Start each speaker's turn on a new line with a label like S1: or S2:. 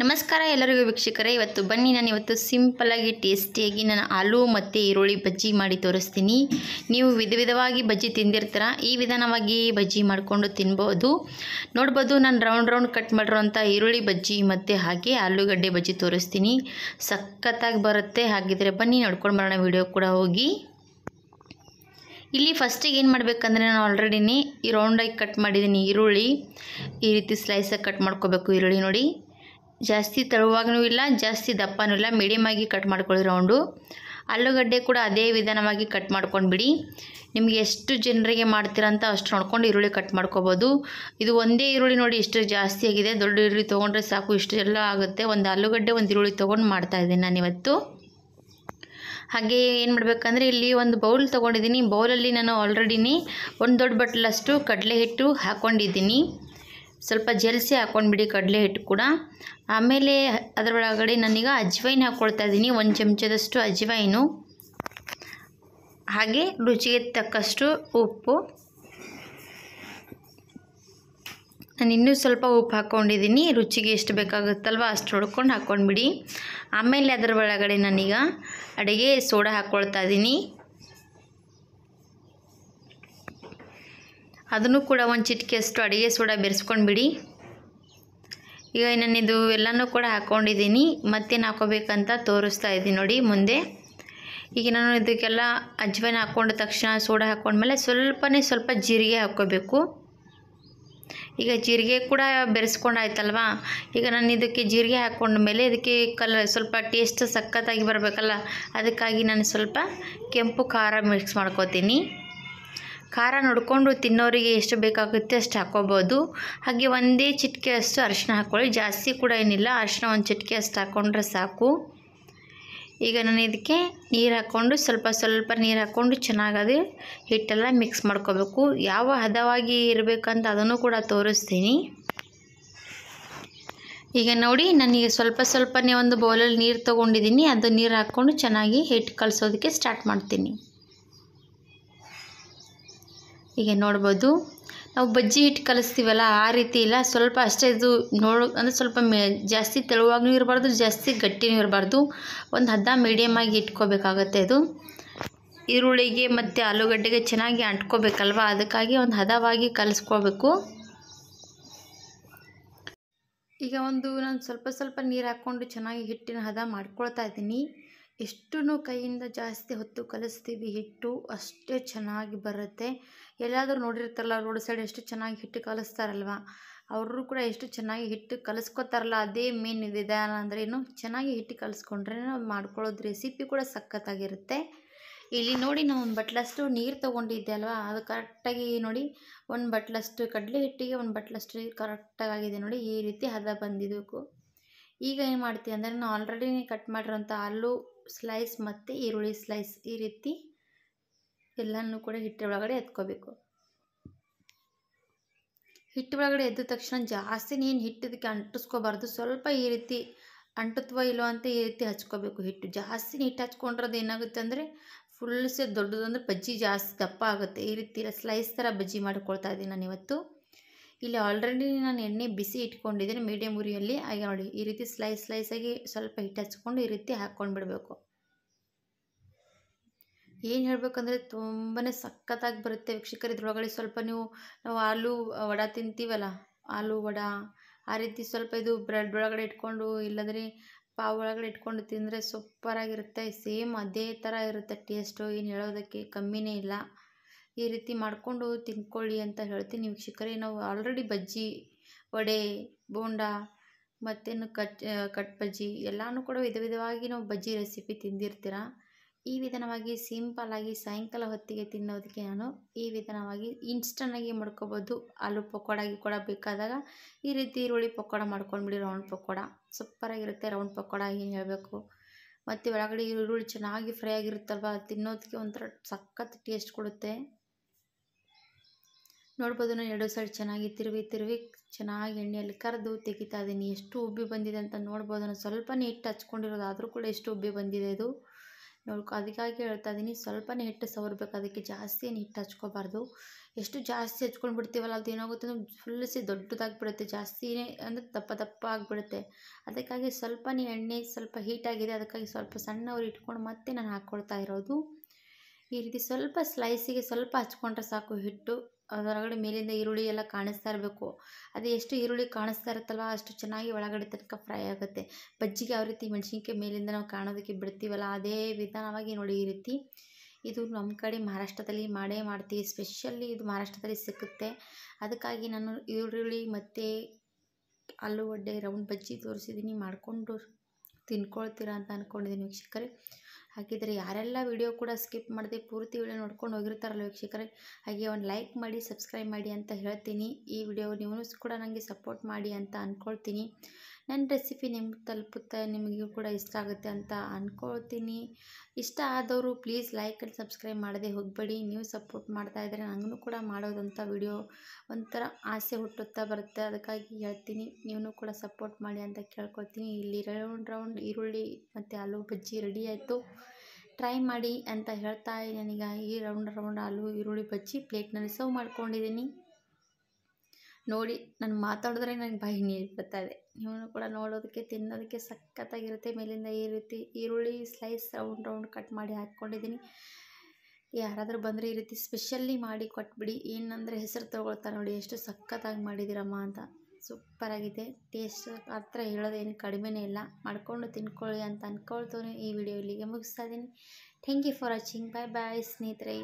S1: ನಮಸ್ಕಾರ ಎಲ್ಲರಿಗೂ ವೀಕ್ಷಕರೇ ಇವತ್ತು ಬನ್ನಿ ನಾನು ಇವತ್ತು ಸಿಂಪಲಾಗಿ ಟೇಸ್ಟಿಯಾಗಿ ನಾನು ಆಲೂ ಮತ್ತು ಈರುಳ್ಳಿ ಬಜ್ಜಿ ಮಾಡಿ ತೋರಿಸ್ತೀನಿ ನೀವು ವಿಧ ವಿಧವಾಗಿ ಬಜ್ಜಿ ತಿಂದಿರ್ತೀರ ಈ ವಿಧಾನವಾಗಿ ಬಜ್ಜಿ ಮಾಡಿಕೊಂಡು ತಿನ್ಬೋದು ನೋಡ್ಬೋದು ನಾನು ರೌಂಡ್ ರೌಂಡ್ ಕಟ್ ಮಾಡಿರೋಂಥ ಈರುಳ್ಳಿ ಬಜ್ಜಿ ಮತ್ತು ಹಾಗೆ ಆಲೂಗಡ್ಡೆ ಬಜ್ಜಿ ತೋರಿಸ್ತೀನಿ ಸಖತ್ತಾಗಿ ಬರುತ್ತೆ ಹಾಗಿದ್ರೆ ಬನ್ನಿ ನೋಡ್ಕೊಂಡು ಬರೋಣ ವಿಡಿಯೋ ಕೂಡ ಹೋಗಿ ಇಲ್ಲಿ ಫಸ್ಟಿಗೆ ಏನು ಮಾಡಬೇಕಂದ್ರೆ ನಾನು ಆಲ್ರೆಡಿನೇ ಈ ರೌಂಡಾಗಿ ಕಟ್ ಮಾಡಿದ್ದೀನಿ ಈರುಳ್ಳಿ ಈ ರೀತಿ ಸ್ಲೈಸಾಗಿ ಕಟ್ ಮಾಡ್ಕೋಬೇಕು ಈರುಳ್ಳಿ ನೋಡಿ ಜಾಸ್ತಿ ತೆಳುವಾಗೂ ಇಲ್ಲ ಜಾಸ್ತಿ ದಪ್ಪನೂ ಇಲ್ಲ ಮೀಡಿಯಮಾಗಿ ಕಟ್ ಮಾಡ್ಕೊಳ್ಳಿ ರೌಂಡು ಆಲೂಗಡ್ಡೆ ಕೂಡ ಅದೇ ವಿಧಾನವಾಗಿ ಕಟ್ ಮಾಡ್ಕೊಂಡ್ಬಿಡಿ ನಿಮಗೆ ಎಷ್ಟು ಜನರಿಗೆ ಮಾಡ್ತೀರಂತ ಅಷ್ಟು ನೋಡ್ಕೊಂಡು ಈರುಳ್ಳಿ ಕಟ್ ಮಾಡ್ಕೊಬೋದು ಇದು ಒಂದೇ ಈರುಳ್ಳಿ ನೋಡಿ ಇಷ್ಟು ಜಾಸ್ತಿ ಆಗಿದೆ ದೊಡ್ಡ ಈರುಳ್ಳಿ ತೊಗೊಂಡ್ರೆ ಸಾಕು ಇಷ್ಟು ಎಲ್ಲ ಆಗುತ್ತೆ ಒಂದು ಆಲೂಗಡ್ಡೆ ಒಂದು ಈರುಳ್ಳಿ ತೊಗೊಂಡು ಮಾಡ್ತಾಯಿದ್ದೀನಿ ನಾನಿವತ್ತು ಹಾಗೆ ಏನು ಮಾಡಬೇಕಂದ್ರೆ ಇಲ್ಲಿ ಒಂದು ಬೌಲ್ ತೊಗೊಂಡಿದ್ದೀನಿ ಬೌಲಲ್ಲಿ ನಾನು ಆಲ್ರೆಡಿನೇ ಒಂದು ದೊಡ್ಡ ಬಟ್ಲಷ್ಟು ಕಡಲೆ ಹಿಟ್ಟು ಹಾಕ್ಕೊಂಡಿದ್ದೀನಿ ಸ್ವಲ್ಪ ಜೆಲ್ಸಿ ಹಾಕ್ಕೊಂಡ್ಬಿಡಿ ಕಡಲೆ ಹಿಟ್ಟು ಕೂಡ ಆಮೇಲೆ ಅದರೊಳಗಡೆ ನಾನೀಗ ಅಜ್ವೈನ್ ಹಾಕ್ಕೊಳ್ತಾ ಇದ್ದೀನಿ ಒಂದು ಚಮಚದಷ್ಟು ಅಜ್ವೈನು ಹಾಗೆ ರುಚಿಗೆ ತಕ್ಕಷ್ಟು ಉಪ್ಪು ನಾನು ಇನ್ನೂ ಸ್ವಲ್ಪ ಉಪ್ಪು ಹಾಕ್ಕೊಂಡಿದ್ದೀನಿ ರುಚಿಗೆ ಎಷ್ಟು ಬೇಕಾಗುತ್ತಲ್ವ ಅಷ್ಟು ಹೊಡ್ಕೊಂಡು ಹಾಕ್ಕೊಂಡ್ಬಿಡಿ ಆಮೇಲೆ ಅದರ ಒಳಗಡೆ ನಾನೀಗ ಅಡುಗೆ ಸೋಡಾ ಹಾಕ್ಕೊಳ್ತಾ ಇದ್ದೀನಿ ಅದನ್ನು ಕೂಡ ಒಂದು ಚಿಟಿಕೆ ಅಷ್ಟು ಅಡುಗೆ ಸೋಡಾ ಬೆರೆಸ್ಕೊಂಡು ಬಿಡಿ ಈಗ ಇದು ಎಲ್ಲನೂ ಕೂಡ ಹಾಕ್ಕೊಂಡಿದ್ದೀನಿ ಮತ್ತೇನು ಹಾಕೋಬೇಕಂತ ತೋರಿಸ್ತಾ ಇದ್ದೀನಿ ನೋಡಿ ಮುಂದೆ ಈಗ ನಾನು ಇದಕ್ಕೆಲ್ಲ ಅಜ್ವೈನ್ ಹಾಕ್ಕೊಂಡ ತಕ್ಷಣ ಸೋಡಾ ಹಾಕ್ಕೊಂಡ್ಮೇಲೆ ಸ್ವಲ್ಪನೇ ಸ್ವಲ್ಪ ಜೀರಿಗೆ ಹಾಕ್ಕೋಬೇಕು ಈಗ ಜೀರಿಗೆ ಕೂಡ ಬೆರೆಸ್ಕೊಂಡಾಯ್ತಲ್ವಾ ಈಗ ನಾನು ಇದಕ್ಕೆ ಜೀರಿಗೆ ಹಾಕ್ಕೊಂಡ್ಮೇಲೆ ಇದಕ್ಕೆ ಕಲರ್ ಸ್ವಲ್ಪ ಟೇಸ್ಟ್ ಸಖತ್ತಾಗಿ ಬರಬೇಕಲ್ಲ ಅದಕ್ಕಾಗಿ ನಾನು ಸ್ವಲ್ಪ ಕೆಂಪು ಖಾರ ಮಿಕ್ಸ್ ಮಾಡ್ಕೋತೀನಿ ಖಾರ ನೋಡಿಕೊಂಡು ತಿನ್ನೋರಿಗೆ ಎಷ್ಟು ಬೇಕಾಗುತ್ತೆ ಅಷ್ಟು ಹಾಕ್ಕೋಬೋದು ಹಾಗೆ ಒಂದೇ ಚಿಟಿಕೆ ಅಷ್ಟು ಅರಿಶಿನ ಹಾಕ್ಕೊಳ್ಳಿ ಜಾಸ್ತಿ ಕೂಡ ಏನಿಲ್ಲ ಅರಿಶಿನ ಒಂದು ಚಿಟಿಕೆ ಅಷ್ಟು ಹಾಕ್ಕೊಂಡ್ರೆ ಸಾಕು ಈಗ ನಾನು ಇದಕ್ಕೆ ನೀರು ಹಾಕ್ಕೊಂಡು ಸ್ವಲ್ಪ ಸ್ವಲ್ಪ ನೀರು ಹಾಕ್ಕೊಂಡು ಚೆನ್ನಾಗದು ಹಿಟ್ಟೆಲ್ಲ ಮಿಕ್ಸ್ ಮಾಡ್ಕೋಬೇಕು ಯಾವ ಹದವಾಗಿ ಇರಬೇಕಂತ ಅದನ್ನು ಕೂಡ ತೋರಿಸ್ತೀನಿ ಈಗ ನೋಡಿ ನನಗೆ ಸ್ವಲ್ಪ ಸ್ವಲ್ಪನೇ ಒಂದು ಬೌಲಲ್ಲಿ ನೀರು ತೊಗೊಂಡಿದ್ದೀನಿ ಅದು ನೀರು ಹಾಕ್ಕೊಂಡು ಚೆನ್ನಾಗಿ ಹಿಟ್ಟು ಕಲಿಸೋದಕ್ಕೆ ಸ್ಟಾರ್ಟ್ ಮಾಡ್ತೀನಿ ಹೀಗೆ ನೋಡ್ಬೋದು ನಾವು ಬಜ್ಜಿ ಹಿಟ್ಟು ಕಲಿಸ್ತೀವಲ್ಲ ಆ ರೀತಿ ಇಲ್ಲ ಸ್ವಲ್ಪ ಅಷ್ಟೇ ಇದು ನೋಡು ಅಂದರೆ ಸ್ವಲ್ಪ ಮೆ ಜಾಸ್ತಿ ತೆಳುವಾಗೂ ಇರಬಾರ್ದು ಜಾಸ್ತಿ ಗಟ್ಟಿನೂ ಇರಬಾರ್ದು ಒಂದು ಹದ್ದ ಮೀಡಿಯಮಾಗಿ ಇಟ್ಕೋಬೇಕಾಗತ್ತೆ ಅದು ಈರುಳ್ಳಿಗೆ ಮತ್ತು ಆಲೂಗಡ್ಡೆಗೆ ಚೆನ್ನಾಗಿ ಅಂಟ್ಕೋಬೇಕಲ್ವ ಅದಕ್ಕಾಗಿ ಒಂದು ಹದವಾಗಿ ಕಲಿಸ್ಕೋಬೇಕು ಈಗ ಒಂದು ನಾನು ಸ್ವಲ್ಪ ಸ್ವಲ್ಪ ನೀರು ಹಾಕ್ಕೊಂಡು ಚೆನ್ನಾಗಿ ಹಿಟ್ಟಿನ ಹದ ಮಾಡ್ಕೊಳ್ತಾ ಇದ್ದೀನಿ ಎಷ್ಟು ಕೈಯಿಂದ ಜಾಸ್ತಿ ಹೊತ್ತು ಕಲಿಸ್ತೀವಿ ಹಿಟ್ಟು ಅಷ್ಟೇ ಚೆನ್ನಾಗಿ ಬರುತ್ತೆ ಎಲ್ಲಾದರೂ ನೋಡಿರ್ತಾರಲ್ಲ ರೋಡ್ ಸೈಡ್ ಎಷ್ಟು ಚೆನ್ನಾಗಿ ಹಿಟ್ಟು ಕಲಿಸ್ತಾರಲ್ವ ಅವರು ಕೂಡ ಎಷ್ಟು ಚೆನ್ನಾಗಿ ಹಿಟ್ಟು ಕಲಿಸ್ಕೊತಾರಲ್ಲ ಅದೇ ಮೇನ್ ವಿಧಾನ ಅಂದರೆ ಏನು ಚೆನ್ನಾಗಿ ಹಿಟ್ಟು ಕಲಿಸ್ಕೊಂಡ್ರೆ ಮಾಡ್ಕೊಳ್ಳೋದು ರೆಸಿಪಿ ಕೂಡ ಸಖತ್ತಾಗಿರುತ್ತೆ ಇಲ್ಲಿ ನೋಡಿ ನಾವು ಒಂದು ಬಟ್ಲಷ್ಟು ನೀರು ತೊಗೊಂಡಿದ್ದೆ ಅಲ್ವಾ ಅದು ಕರೆಕ್ಟಾಗಿ ನೋಡಿ ಒಂದು ಬಟ್ಲಷ್ಟು ಕಡಲೆ ಹಿಟ್ಟಿಗೆ ಒಂದು ಬಟ್ಲಷ್ಟು ಕರೆಕ್ಟಾಗಿದೆ ನೋಡಿ ಈ ರೀತಿ ಹದ ಬಂದಿದ್ದಕ್ಕೂ ಈಗ ಏನು ಮಾಡ್ತೀವಿ ಅಂದರೆ ನಾನು ಆಲ್ರೆಡಿ ಕಟ್ ಮಾಡಿರೋಂಥ ಆಲೂ ಸ್ಲೈಸ್ ಮತ್ತು ಈರುಳ್ಳಿ ಸ್ಲೈಸ್ ಈ ರೀತಿ ಎಲ್ಲನೂ ಕೂಡ ಹಿಟ್ಟು ಒಳಗಡೆ ಎತ್ಕೋಬೇಕು ಹಿಟ್ಟು ಒಳಗಡೆ ಎದ್ದ ತಕ್ಷಣ ಜಾಸ್ತಿ ನೀನು ಹಿಟ್ಟಿದಕ್ಕೆ ಅಂಟಿಸ್ಕೋಬಾರ್ದು ಸ್ವಲ್ಪ ಈ ರೀತಿ ಅಂಟತ್ವ ಇಲ್ಲೋ ಅಂತ ಈ ರೀತಿ ಹಚ್ಕೋಬೇಕು ಹಿಟ್ಟು ಜಾಸ್ತಿ ಹಿಟ್ಟು ಹಚ್ಕೊಂಡ್ರದ್ದು ಏನಾಗುತ್ತೆ ಅಂದರೆ ಫುಲ್ ಸೆ ದೊಡ್ಡದಂದ್ರೆ ಬಜ್ಜಿ ಜಾಸ್ತಿ ದಪ್ಪ ಆಗುತ್ತೆ ಈ ರೀತಿ ಸ್ಲೈಸ್ ಥರ ಬಜ್ಜಿ ಮಾಡ್ಕೊಳ್ತಾ ಇದ್ದೀನಿ ನಾನು ಇವತ್ತು ಇಲ್ಲಿ ಆಲ್ರೆಡಿ ನಾನು ಎಣ್ಣೆ ಬಿಸಿ ಇಟ್ಕೊಂಡಿದ್ದೀನಿ ಮೀಡಿಯಮ್ ಉರಿಯಲ್ಲಿ ಹಾಗೆ ನೋಡಿ ಈ ರೀತಿ ಸ್ಲೈಸ್ ಸ್ಲೈಸಾಗಿ ಸ್ವಲ್ಪ ಹಿಟ್ಟು ಹಚ್ಕೊಂಡು ಈ ರೀತಿ ಹಾಕ್ಕೊಂಡು ಬಿಡಬೇಕು ಏನು ಹೇಳಬೇಕಂದ್ರೆ ತುಂಬಾ ಸಖತ್ತಾಗಿ ಬರುತ್ತೆ ವೀಕ್ಷಕರು ಇದ್ರೊಳಗಡೆ ಸ್ವಲ್ಪ ನೀವು ನಾವು ಆಲೂ ವಡ ತಿಂತೀವಲ್ಲ ಆಲೂ ವಡ ಆ ರೀತಿ ಸ್ವಲ್ಪ ಇದು ಬ್ರೆಡ್ ಒಳಗಡೆ ಇಟ್ಕೊಂಡು ಇಲ್ಲದ್ರೆ ಪಾವ್ ಒಳಗಡೆ ಇಟ್ಕೊಂಡು ತಿಂದರೆ ಸೂಪರಾಗಿರುತ್ತೆ ಸೇಮ್ ಅದೇ ಥರ ಇರುತ್ತೆ ಟೇಸ್ಟು ಏನು ಹೇಳೋದಕ್ಕೆ ಕಮ್ಮಿನೇ ಇಲ್ಲ ಈ ರೀತಿ ಮಾಡಿಕೊಂಡು ತಿನ್ಕೊಳ್ಳಿ ಅಂತ ಹೇಳ್ತೀನಿ ವೀಕ್ಷಕರೇ ನಾವು ಆಲ್ರೆಡಿ ಬಜ್ಜಿ ವಡೆ ಬೋಂಡ ಮತ್ತೇನು ಕಟ್ ಕಟ್ ಬಜ್ಜಿ ಎಲ್ಲಾನು ಕೂಡ ವಿಧ ವಿಧವಾಗಿ ನಾವು ಬಜ್ಜಿ ರೆಸಿಪಿ ತಿಂದಿರ್ತೀರ ಈ ವಿಧಾನವಾಗಿ ಸಿಂಪಲ್ಲಾಗಿ ಸಾಯಂಕಾಲ ಹೊತ್ತಿಗೆ ತಿನ್ನೋದಕ್ಕೆ ನಾನು ಈ ವಿಧಾನವಾಗಿ ಇನ್ಸ್ಟನ್ನಾಗಿ ಮಾಡ್ಕೋಬೋದು ಆಲೂ ಪಕೋಡ ಕೂಡ ಬೇಕಾದಾಗ ಈ ರೀತಿ ಈರುಳ್ಳಿ ಪಕೋಡ ಮಾಡ್ಕೊಂಡ್ಬಿಡಿ ರೌಂಡ್ ಪಕೋಡ ಸೂಪರಾಗಿರುತ್ತೆ ರೌಂಡ್ ಪಕೋಡ ಏನು ಹೇಳಬೇಕು ಮತ್ತು ಒಳಗಡೆ ಈರುಳ್ಳಿ ಚೆನ್ನಾಗಿ ಫ್ರೈ ಆಗಿರುತ್ತಲ್ವ ತಿನ್ನೋದಕ್ಕೆ ಒಂಥರ ಸಖತ್ ಟೇಸ್ಟ್ ಕೊಡುತ್ತೆ ನೋಡ್ಬೋದು ನಾನು ಎರಡು ಸೈಡ್ ಚೆನ್ನಾಗಿ ತಿರುವಿ ತಿರುವಿ ಚೆನ್ನಾಗಿ ಎಣ್ಣೆಯಲ್ಲಿ ಕರೆದು ತೆಗಿತಾ ಇದ್ದೀನಿ ಎಷ್ಟು ಉಬ್ಬಿ ಬಂದಿದೆ ಅಂತ ನೋಡ್ಬೋದು ನಾನು ಸ್ವಲ್ಪನೇ ಹಿಟ್ಟು ಹಚ್ಕೊಂಡಿರೋದು ಆದರೂ ಕೂಡ ಎಷ್ಟು ಉಬ್ಬಿ ಬಂದಿದೆ ಇದು ನೋಡ್ಕೊ ಅದಕ್ಕಾಗಿ ಹೇಳ್ತಾ ಇದ್ದೀನಿ ಸ್ವಲ್ಪನೇ ಹಿಟ್ಟು ಸವರ್ಬೇಕು ಅದಕ್ಕೆ ಜಾಸ್ತಿ ಏನು ಹಿಟ್ಟು ಹಚ್ಕೋಬಾರ್ದು ಎಷ್ಟು ಜಾಸ್ತಿ ಹಚ್ಕೊಂಡು ಬಿಡ್ತೀವಲ್ಲ ಅದು ಏನಾಗುತ್ತೆ ಅಂದರೆ ಫುಲ್ಸಿ ದೊಡ್ಡದಾಗ್ಬಿಡುತ್ತೆ ಜಾಸ್ತಿನೇ ಅಂದರೆ ದಪ್ಪ ದಪ್ಪ ಆಗಿಬಿಡುತ್ತೆ ಅದಕ್ಕಾಗಿ ಸ್ವಲ್ಪನೇ ಎಣ್ಣೆ ಸ್ವಲ್ಪ ಹೀಟಾಗಿದೆ ಅದಕ್ಕಾಗಿ ಸ್ವಲ್ಪ ಸಣ್ಣವ್ರು ಇಟ್ಕೊಂಡು ಮತ್ತೆ ನಾನು ಹಾಕ್ಕೊಳ್ತಾ ಇರೋದು ಈ ರೀತಿ ಸ್ವಲ್ಪ ಸ್ಲೈಸಿಗೆ ಸ್ವಲ್ಪ ಹಚ್ಕೊಂಡ್ರೆ ಸಾಕು ಹಿಟ್ಟು ಅದರೊಳಗಡೆ ಮೇಲಿಂದ ಈರುಳ್ಳಿ ಎಲ್ಲ ಕಾಣಿಸ್ತಾ ಇರಬೇಕು ಅದು ಎಷ್ಟು ಈರುಳ್ಳಿ ಕಾಣಿಸ್ತಾ ಇರುತ್ತಲ್ಲ ಅಷ್ಟು ಚೆನ್ನಾಗಿ ಒಳಗಡೆ ತನಕ ಫ್ರೈ ಆಗುತ್ತೆ ಬಜ್ಜಿಗೆ ಯಾವ ರೀತಿ ಮೆಣಸಿನ್ಕಾಯಿ ಮೇಲಿಂದ ನಾವು ಕಾಣೋದಕ್ಕೆ ಬಿಡ್ತೀವಲ್ಲ ಅದೇ ವಿಧಾನವಾಗಿ ನೋಡಿ ಈ ರೀತಿ ಇದು ನಮ್ಮ ಕಡೆ ಮಹಾರಾಷ್ಟ್ರದಲ್ಲಿ ಮಾಡೇ ಮಾಡ್ತೀವಿ ಸ್ಪೆಷಲಿ ಇದು ಮಹಾರಾಷ್ಟ್ರದಲ್ಲಿ ಸಿಗುತ್ತೆ ಅದಕ್ಕಾಗಿ ನಾನು ಈರುಳ್ಳಿ ಮತ್ತು ಆಲೂಗಡ್ಡೆ ರೌಂಡ್ ಬಜ್ಜಿ ತೋರಿಸಿದ್ದೀನಿ ಮಾಡಿಕೊಂಡು ತಿನ್ಕೊಳ್ತೀರಾ ಅಂತ ಅಂದ್ಕೊಂಡಿದ್ದೀನಿ ವೀಕ್ಷಕರೇ ಹಾಗಿದ್ರೆ ಯಾರೆಲ್ಲ ವಿಡಿಯೋ ಕೂಡ ಸ್ಕಿಪ್ ಮಾಡದೆ ಪೂರ್ತಿ ವಿಡಿಯೋ ನೋಡ್ಕೊಂಡು ಹೋಗಿರ್ತಾರಲ್ಲ ವೀಕ್ಷಕರೇ ಹಾಗೆ ಒಂದು ಲೈಕ್ ಮಾಡಿ ಸಬ್ಸ್ಕ್ರೈಬ್ ಮಾಡಿ ಅಂತ ಹೇಳ್ತೀನಿ ಈ ವಿಡಿಯೋ ನೀವು ಕೂಡ ನನಗೆ ಸಪೋರ್ಟ್ ಮಾಡಿ ಅಂತ ಅಂದ್ಕೊಳ್ತೀನಿ ನನ್ನ ರೆಸಿಪಿ ನಿಮ್ಗೆ ತಲುಪುತ್ತೆ ನಿಮಗೂ ಕೂಡ ಇಷ್ಟ ಆಗುತ್ತೆ ಅಂತ ಅಂದ್ಕೊಳ್ತೀನಿ ಇಷ್ಟ ಆದವರು ಪ್ಲೀಸ್ ಲೈಕ್ ಆ್ಯಂಡ್ ಸಬ್ಸ್ಕ್ರೈಬ್ ಮಾಡದೆ ಹೋಗಬೇಡಿ ನೀವು ಸಪೋರ್ಟ್ ಮಾಡ್ತಾ ಇದ್ದರೆ ನನಗೂ ಕೂಡ ಮಾಡೋದಂಥ ವಿಡಿಯೋ ಒಂಥರ ಆಸೆ ಹುಟ್ಟುತ್ತಾ ಬರುತ್ತೆ ಅದಕ್ಕಾಗಿ ಹೇಳ್ತೀನಿ ನೀವು ಕೂಡ ಸಪೋರ್ಟ್ ಮಾಡಿ ಅಂತ ಕೇಳ್ಕೊಳ್ತೀನಿ ಇಲ್ಲಿ ರೌಂಡ್ ರೌಂಡ್ ಈರುಳ್ಳಿ ಮತ್ತು ಆಲೂ ಬಜ್ಜಿ ರೆಡಿ ಆಯಿತು ಟ್ರೈ ಮಾಡಿ ಅಂತ ಹೇಳ್ತಾ ನನಗೆ ಈ ರೌಂಡ್ ರೌಂಡ್ ಆಲೂ ಈರುಳ್ಳಿ ಬಜ್ಜಿ ಪ್ಲೇಟ್ನಲ್ಲಿ ಸರ್ವ್ ಮಾಡ್ಕೊಂಡಿದ್ದೀನಿ ನೋಡಿ ನಾನು ಮಾತಾಡಿದ್ರೆ ನನಗೆ ಬಾಯಿ ನೀರು ಇದೆ ಇವನು ಕೂಡ ನೋಡೋದಕ್ಕೆ ತಿನ್ನೋದಕ್ಕೆ ಸಖತ್ತಾಗಿರುತ್ತೆ ಮೇಲಿಂದ ಈ ರೀತಿ ಈರುಳ್ಳಿ ಸ್ಲೈಸ್ ರೌಂಡ್ ರೌಂಡ್ ಕಟ್ ಮಾಡಿ ಹಾಕ್ಕೊಂಡಿದ್ದೀನಿ ಯಾರಾದರೂ ಬಂದರೆ ಈ ರೀತಿ ಸ್ಪೆಷಲ್ಲಿ ಮಾಡಿ ಕೊಟ್ಬಿಡಿ ಏನಂದರೆ ಹೆಸರು ತೊಗೊಳ್ತಾರೆ ನೋಡಿ ಎಷ್ಟು ಸಖತ್ತಾಗಿ ಮಾಡಿದ್ದೀರಮ್ಮ ಅಂತ ಸೂಪರಾಗಿದೆ ಟೇಸ್ಟ್ ಆ ಥರ ಹೇಳೋದೇನು ಕಡಿಮೆನೇ ಇಲ್ಲ ಮಾಡಿಕೊಂಡು ತಿನ್ಕೊಳ್ಳಿ ಅಂತ ಅಂದ್ಕೊಳ್ತೇನೆ ಈ ವಿಡಿಯೋ ಇಲ್ಲಿಗೆ ಮುಗಿಸ್ತಾ ಇದ್ದೀನಿ thank you for watching bye bye ಸ್ನೇಹಿತರೆ